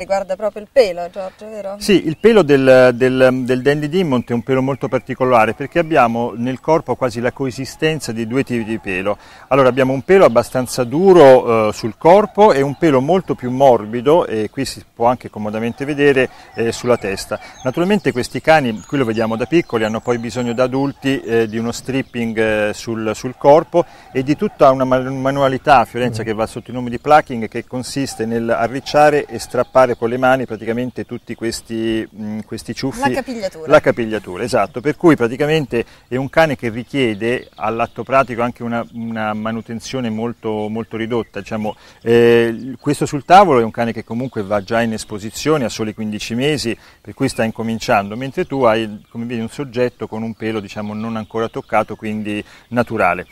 Riguarda proprio il pelo, Giorgio, vero? Sì, il pelo del, del, del Dandy Dimmont è un pelo molto particolare perché abbiamo nel corpo quasi la coesistenza di due tipi di pelo. Allora abbiamo un pelo abbastanza duro eh, sul corpo e un pelo molto più morbido, e qui si può anche comodamente vedere, eh, sulla testa. Naturalmente questi cani, qui lo vediamo da piccoli, hanno poi bisogno da adulti eh, di uno stripping eh, sul, sul, corpo e di tutta una manualità a Fiorenza mm. che va sotto il nome di plucking che consiste nel arricciare e strappare toccare con le mani praticamente tutti questi, mh, mm, questi ciuffi. La capigliatura. La capigliatura, esatto, per cui praticamente è un cane che richiede all'atto pratico anche una, una manutenzione molto, molto ridotta. Diciamo, eh, questo sul tavolo è un cane che comunque va già in esposizione a soli 15 mesi, per cui sta incominciando, mentre tu hai come vedi un soggetto con un pelo diciamo, non ancora toccato, quindi naturale.